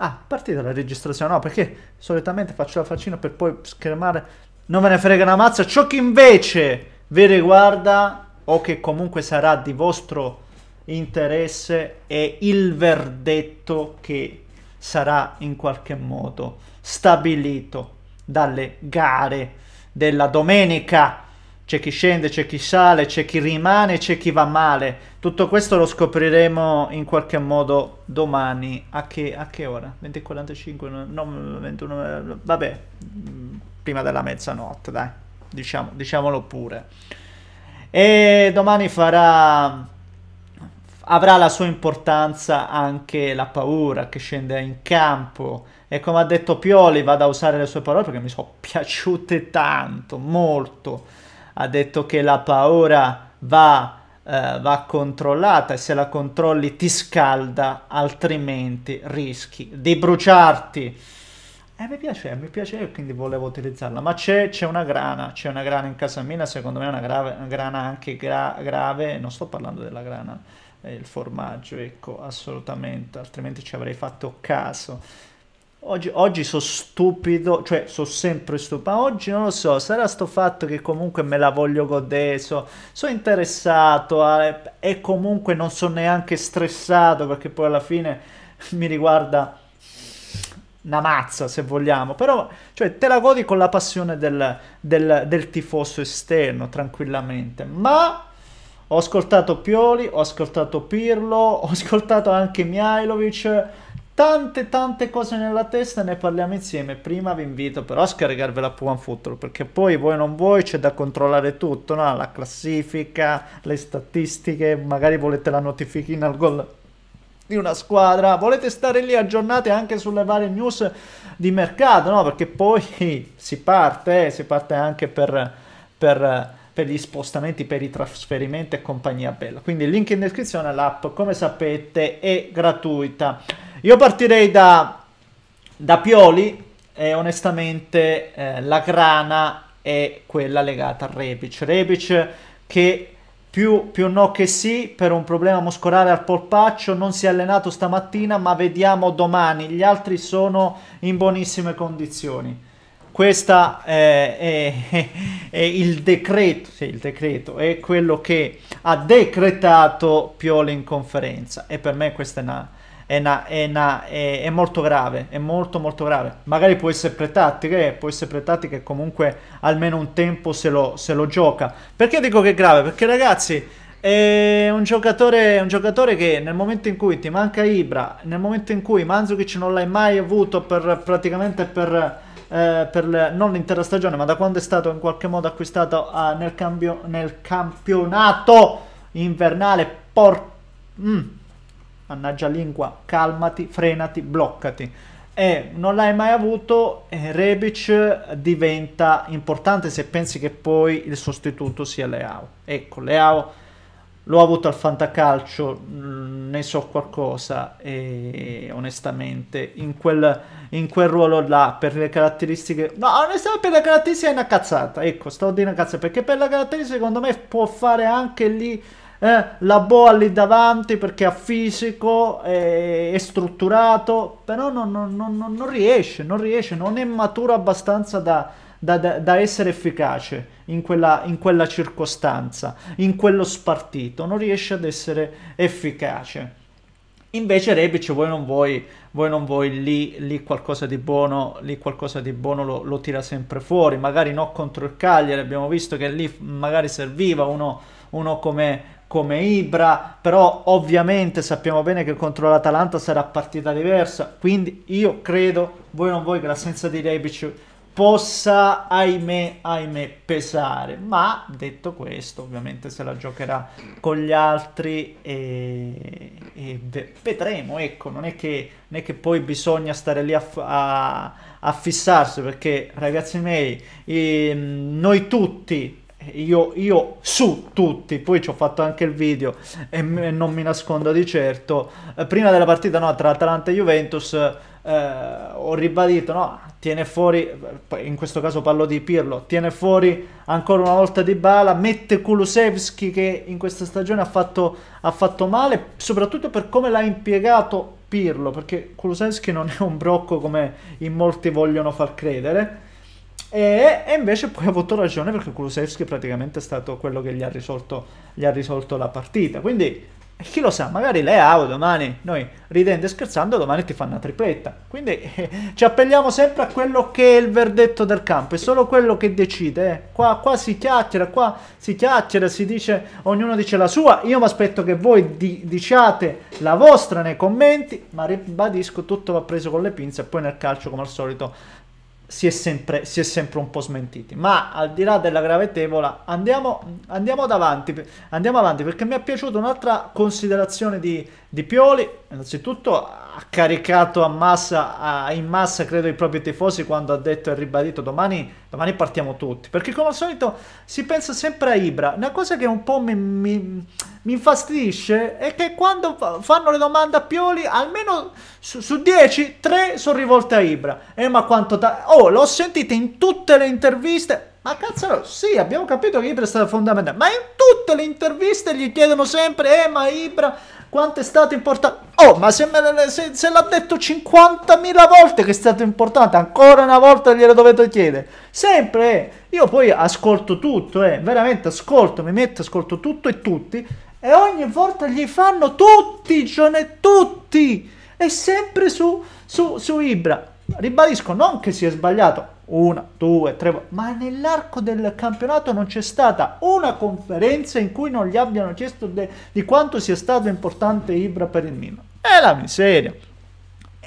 Ah, partita la registrazione, no, perché solitamente faccio la faccina per poi schermare. Non ve ne frega una mazza, ciò che invece vi riguarda o che comunque sarà di vostro interesse è il verdetto che sarà in qualche modo stabilito dalle gare della domenica c'è chi scende, c'è chi sale, c'è chi rimane, c'è chi va male. Tutto questo lo scopriremo in qualche modo domani. A che, a che ora? 20.45? No, 21. Vabbè, mm, prima della mezzanotte, dai. Diciamo, diciamolo pure. E domani farà. avrà la sua importanza anche la paura che scende in campo. E come ha detto Pioli, vado a usare le sue parole perché mi sono piaciute tanto, molto ha detto che la paura va, eh, va controllata e se la controlli ti scalda, altrimenti rischi di bruciarti. Eh, mi piace, mi piace, quindi volevo utilizzarla. Ma c'è, una grana, c'è una grana in casa mia, secondo me è una, grave, una grana anche gra grave, non sto parlando della grana, eh, il formaggio, ecco, assolutamente, altrimenti ci avrei fatto caso Oggi, oggi so stupido, cioè sono sempre stupido, ma oggi non lo so, sarà sto fatto che comunque me la voglio godere, sono so interessato a, e comunque non sono neanche stressato perché poi alla fine mi riguarda una mazza se vogliamo, però cioè, te la godi con la passione del, del, del tifoso esterno tranquillamente, ma ho ascoltato Pioli, ho ascoltato Pirlo, ho ascoltato anche Mihailovic tante tante cose nella testa ne parliamo insieme prima vi invito però a scaricarvela a Puan Football perché poi voi non voi c'è da controllare tutto no? la classifica le statistiche magari volete la notifichina al gol di una squadra volete stare lì aggiornati anche sulle varie news di mercato no? perché poi si parte eh? si parte anche per, per per gli spostamenti, per i trasferimenti e compagnia bella. Quindi il link in descrizione l'app come sapete, è gratuita. Io partirei da, da Pioli e onestamente eh, la grana è quella legata a Rebic. Rebic che più, più, no che sì per un problema muscolare al polpaccio, non si è allenato stamattina ma vediamo domani, gli altri sono in buonissime condizioni. Questo eh, è, è, è, il decreto, sì, il decreto, è quello che ha decretato Pioli in conferenza e per me questa è una, è, una, è, una, è, è, molto grave, è molto molto grave. Magari può essere pretattiche, può essere pretattiche che comunque almeno un tempo se lo, se lo gioca. Perché dico che è grave? Perché ragazzi è un giocatore, un giocatore, che nel momento in cui ti manca Ibra, nel momento in cui Manzukic non l'hai mai avuto per, praticamente per... Eh, per le, non l'intera stagione, ma da quando è stato in qualche modo acquistato eh, nel, cambio, nel campionato invernale. Por- mm mannaggia lingua, calmati, frenati, bloccati. E non l'hai mai avuto, eh, Rebic diventa importante se pensi che poi il sostituto sia Leao. Ecco, Leao l'ho avuto al fantacalcio, mm, ne so qualcosa e onestamente in quel, in quel ruolo là per le caratteristiche... No, onestamente per le caratteristiche è una cazzata, ecco, sto a dire una cazzata perché per le caratteristiche secondo me può fare anche lì eh, la boa lì davanti perché ha fisico, è, è strutturato, però non, non, non, non, riesce, non riesce, non è maturo abbastanza da, da, da, essere efficace in quella, in quella circostanza, in quello spartito, non riesce ad essere efficace. Invece Rebic voi non vuoi, voi non vuoi lì, lì, qualcosa di buono, lì qualcosa di buono lo, lo, tira sempre fuori, magari no contro il Cagliari, abbiamo visto che lì magari serviva uno, uno come, come Ibra, però ovviamente sappiamo bene che contro l'Atalanta sarà partita diversa, quindi io credo, voi non voi, che l'assenza di Rebic possa, ahimè, ahimè, pesare, ma detto questo, ovviamente se la giocherà con gli altri e, e vedremo, ecco, non è, che, non è, che, poi bisogna stare lì a, a, a fissarsi, perché ragazzi miei, eh, noi tutti eh, io, io, su tutti, poi ci ho fatto anche il video e non mi nascondo di certo, eh, prima della partita no, tra Atalanta e Juventus eh, ho ribadito, no, tiene fuori, eh, in questo caso parlo di Pirlo, tiene fuori ancora una volta Di Bala, mette Kulusevski che in questa stagione ha fatto, ha fatto male, soprattutto per come l'ha impiegato Pirlo, perché Kulusevski non è un brocco come in molti vogliono far credere e, e, invece poi ha avuto ragione perché Kulusevski praticamente è stato quello che gli ha risolto, gli ha risolto la partita. Quindi chi lo sa, magari lei ha domani, noi ridendo e scherzando, domani ti fanno una tripletta. Quindi eh, ci appelliamo sempre a quello che è il verdetto del campo, è solo quello che decide. Eh. Qua, qua, si chiacchiera, qua si chiacchiera, si dice, ognuno dice la sua. Io mi aspetto che voi di, diciate la vostra nei commenti, ma ribadisco, tutto va preso con le pinze e poi nel calcio, come al solito, si è, sempre, si è sempre un po' smentiti. Ma al di là della gravetevola, andiamo, andiamo, davanti, andiamo avanti perché mi è piaciuta un'altra considerazione di, di Pioli innanzitutto ha caricato a massa, a, in massa credo i propri tifosi quando ha detto e ribadito domani, domani, partiamo tutti, perché come al solito si pensa sempre a Ibra, una cosa che un po' mi, mi, mi infastidisce è che quando fanno le domande a Pioli almeno su, su 10, 3 sono rivolte a Ibra, eh ma quanto da... oh l'ho sentita in tutte le interviste, ma cazzo, sì, abbiamo capito che Ibra è stato fondamentale, ma in tutte le interviste gli chiedono sempre, eh, ma Ibra quanto è stato importante? Oh, ma se, se, se l'ha detto 50.000 volte che è stato importante, ancora una volta glielo dovete chiedere. Sempre, eh. Io poi ascolto tutto, eh, veramente ascolto, mi metto, ascolto tutto e tutti, e ogni volta gli fanno tutti, Gione, tutti, e sempre su, su, su Ibra. Ribadisco, non che sia sbagliato, una, due, tre, ma nell'arco del campionato non c'è stata una conferenza in cui non gli abbiano chiesto de, di quanto sia stato importante Ibra per il Milan. È la miseria.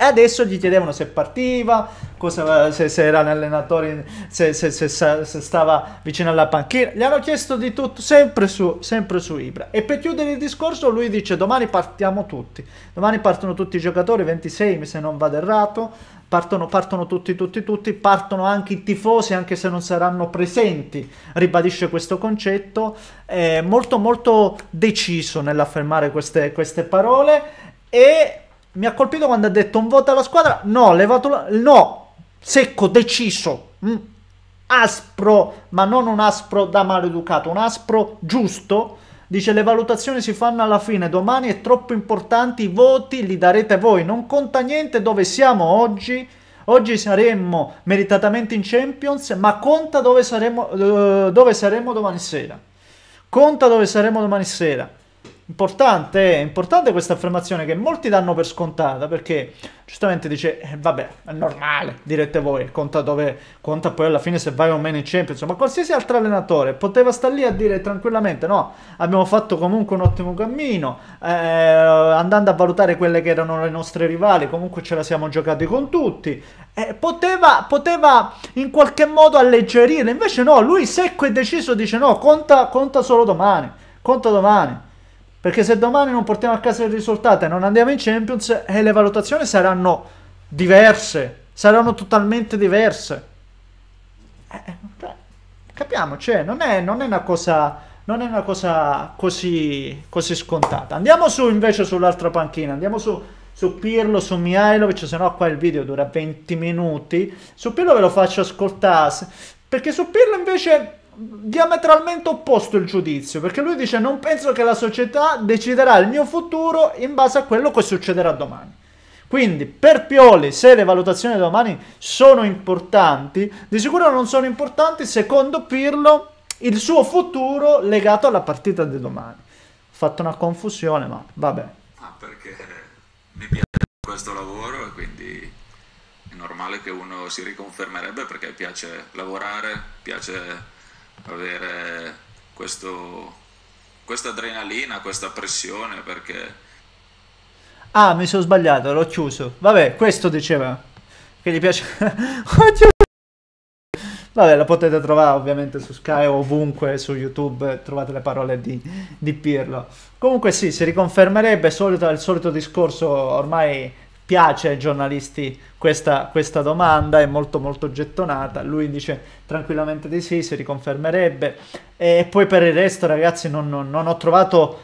E adesso gli chiedevano se partiva, cosa, se, se, era un allenatore, se, se, se, stava vicino alla panchina. Gli hanno chiesto di tutto, sempre su, sempre su Ibra. E per chiudere il discorso, lui dice: Domani partiamo tutti. Domani partono tutti i giocatori, 26 se non vado errato. Partono, partono, tutti, tutti, tutti, partono anche i tifosi, anche se non saranno presenti, ribadisce questo concetto, è molto molto deciso nell'affermare queste, queste parole e mi ha colpito quando ha detto un voto alla squadra, no, levato la... no, secco, deciso, mm. aspro, ma non un aspro da maleducato, un aspro giusto. Dice le valutazioni si fanno alla fine, domani è troppo importante, i voti li darete voi, non conta niente dove siamo oggi, oggi saremmo meritatamente in Champions, ma conta dove saremo, eh, dove saremo domani sera. Conta dove saremo domani sera. Importante, eh, importante questa affermazione che molti danno per scontata perché giustamente dice eh, vabbè è normale direte voi conta dove conta poi alla fine se vai o meno in Champions ma qualsiasi altro allenatore poteva stare lì a dire tranquillamente no abbiamo fatto comunque un ottimo cammino eh, andando a valutare quelle che erano le nostre rivali comunque ce la siamo giocati con tutti eh, poteva, poteva in qualche modo alleggerire invece no lui secco e deciso dice no conta, conta solo domani conta domani perché se domani non portiamo a casa il risultato e non andiamo in Champions, eh, le valutazioni saranno diverse, saranno totalmente diverse. Eh, eh capiamo, cioè, eh, non è, non è una cosa non è una cosa così, così scontata. Andiamo su invece sull'altra panchina, andiamo su, su Pirlo, su Mihailovic, se no qua il video dura 20 minuti. Su Pirlo ve lo faccio ascoltare, perché su Pirlo invece diametralmente opposto il giudizio, perché lui dice non penso che la società deciderà il mio futuro in base a quello che succederà domani. Quindi per Pioli, se le valutazioni di domani sono importanti, di sicuro non sono importanti secondo Pirlo il suo futuro legato alla partita di domani. Ho fatto una confusione, ma vabbè. Ah, perché mi piace questo lavoro e quindi è normale che uno si riconfermerebbe perché piace lavorare, piace avere questo, questa adrenalina, questa pressione perché... Ah, mi sono sbagliato, l'ho chiuso. Vabbè, questo diceva. Che gli piace... Vabbè, la potete trovare ovviamente su Sky o ovunque su YouTube, trovate le parole di, di Pirlo. Comunque sì, si riconfermerebbe solito, il solito discorso ormai piace ai giornalisti questa, questa, domanda, è molto molto gettonata, lui dice tranquillamente di sì, si riconfermerebbe e poi per il resto ragazzi non, non, non ho trovato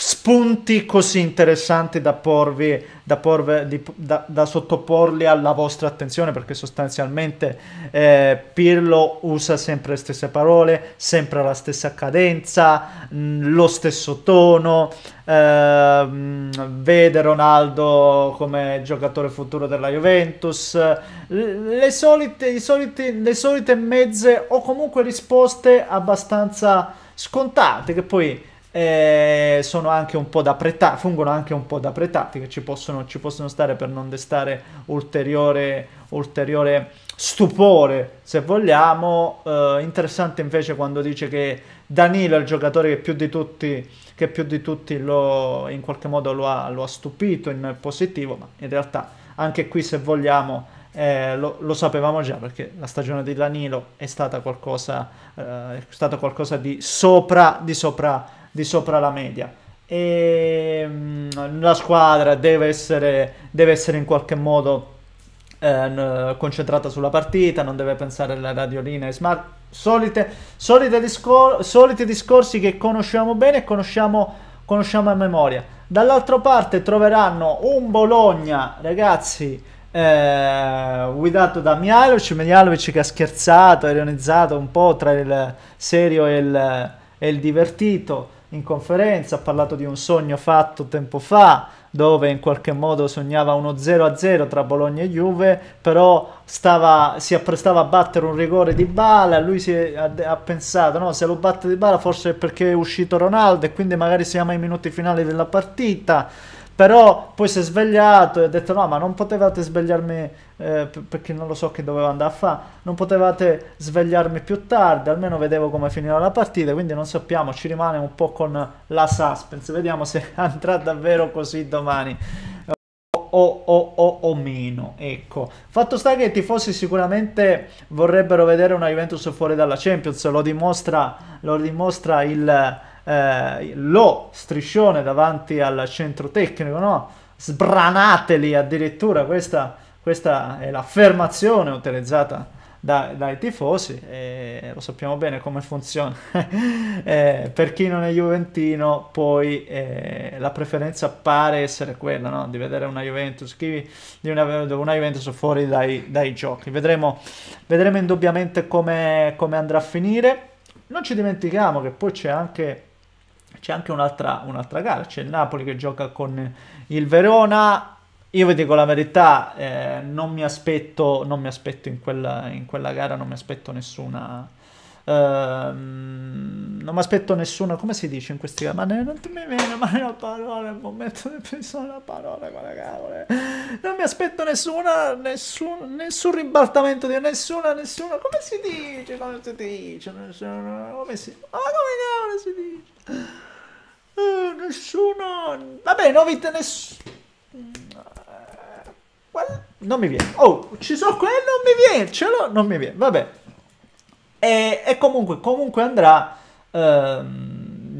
spunti così interessanti da, porvi, da, porvi, da, da sottoporli alla vostra attenzione perché sostanzialmente eh, Pirlo usa sempre le stesse parole, sempre la stessa cadenza, mh, mm, lo stesso tono, eh, vede Ronaldo come giocatore futuro della Juventus, le solite, soliti, le solite mezze o comunque risposte abbastanza scontate che poi eh, anche un po' da preta- fungono anche un po' da pretatti che ci possono, ci possono stare per non destare ulteriore, ulteriore stupore se vogliamo eh, interessante invece quando dice che Danilo è il giocatore che più di tutti, più di tutti lo, in qualche modo lo ha, lo ha, stupito in positivo ma in realtà anche qui se vogliamo eh, lo, lo, sapevamo già perché la stagione di Danilo è stata qualcosa, eh, è stata qualcosa di sopra di sopra di sopra la media e mm, la squadra deve essere, deve essere in qualche modo eh, concentrata sulla partita, non deve pensare alla radiolina e smart. Solite, solite discor- soliti discorsi che conosciamo bene e conosciamo, conosciamo a memoria. Dall'altra parte troveranno un Bologna, ragazzi, eh, guidato da Mialovic. Mialovic che ha scherzato, ironizzato un po' tra il serio e il, e il divertito in conferenza, ha parlato di un sogno fatto tempo fa, dove in qualche modo sognava uno 0-0 tra Bologna e Juve, però stava, si apprestava a battere un rigore di Bala, lui è, ha, ha, pensato, no, se lo batte di Bala forse è perché è uscito Ronaldo e quindi magari siamo ai minuti finali della partita però poi si è svegliato e ha detto no, ma non potevate svegliarmi eh, perché non lo so che dovevo andare a fare, non potevate svegliarmi più tardi, almeno vedevo come finirà la partita, quindi non sappiamo, ci rimane un po' con la suspense, vediamo se andrà davvero così domani. O, o, o, o, meno. Ecco, fatto sta che i tifosi sicuramente vorrebbero vedere una Juventus fuori dalla Champions, lo dimostra, lo dimostra il, eh, lo striscione davanti al centro tecnico, no? Sbranateli addirittura, questa, questa è l'affermazione utilizzata da, dai tifosi e lo sappiamo bene come funziona. eh, per chi non è juventino, poi eh, la preferenza pare essere quella no? di vedere una Juventus, chi, di una, una Juventus fuori dai, dai giochi. Vedremo, vedremo indubbiamente come, come andrà a finire. Non ci dimentichiamo che poi c'è anche c'è anche un'altra, un'altra gara, c'è il Napoli che gioca con il Verona. Io vi dico la verità, eh, non mi aspetto, non mi aspetto in, quella, in quella gara, non mi aspetto nessuna, Uh, non mi aspetto nessuno, come si dice in questi Ma ne, non mi viene mai la parola, il momento di pensare alla parola, quella cavolo. Non mi aspetto nessuna, nessun, nessun ribaltamento di nessuna, nessuna, come si dice, come si dice, nessuno, come si... Ma come cavolo nessuno. Vabbè, non avete nessuno. non mi viene. Oh, ci so quello, non mi viene. Ce l'ho, non mi viene. Vabbè. E, e comunque, comunque andrà. Ehm,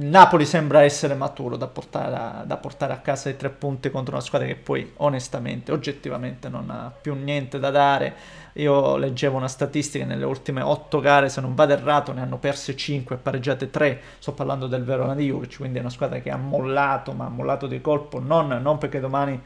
Napoli sembra essere maturo da portare, a, da portare a casa i tre punti contro una squadra che poi onestamente, oggettivamente non ha più niente da dare. Io leggevo una statistica nelle ultime otto gare, se non vado errato, ne hanno perse cinque e pareggiate tre, Sto parlando del Verona di Juric, quindi è una squadra che ha mollato, ma ha mollato di colpo, non, non perché domani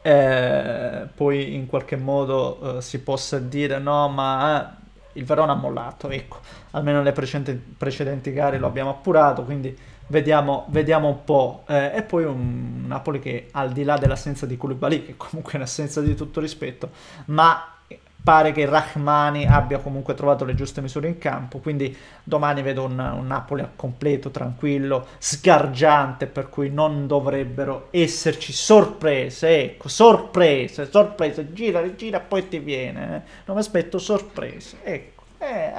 eh, poi in qualche modo eh, si possa dire no, ma il Verona ha mollato, ecco, almeno nelle precedenti, precedenti gare lo abbiamo appurato, quindi vediamo, vediamo un po'. Eh, e poi un Napoli che al di là dell'assenza di Koulibaly, che comunque è un'assenza di tutto rispetto, ma pare che Rahmani abbia comunque trovato le giuste misure in campo, quindi domani vedo un, un Napoli a completo, tranquillo, sgargiante, per cui non dovrebbero esserci sorprese, ecco, sorprese, sorprese, gira, gira, poi ti viene, eh. non mi aspetto sorprese, ecco, eh,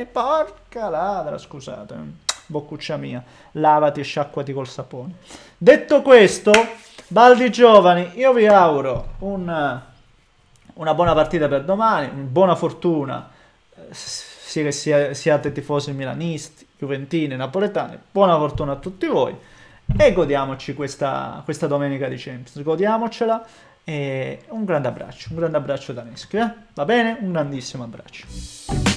eh, porca ladra, scusate, eh. boccuccia mia, lavati e sciacquati col sapone. Detto questo, baldi giovani, io vi auguro un una buona partita per domani, buona fortuna sia che sia, siate tifosi milanisti, juventini, napoletani, buona fortuna a tutti voi e godiamoci questa, questa domenica di Champions, godiamocela e un grande abbraccio, un grande abbraccio da Neschi, eh? va bene? Un grandissimo abbraccio.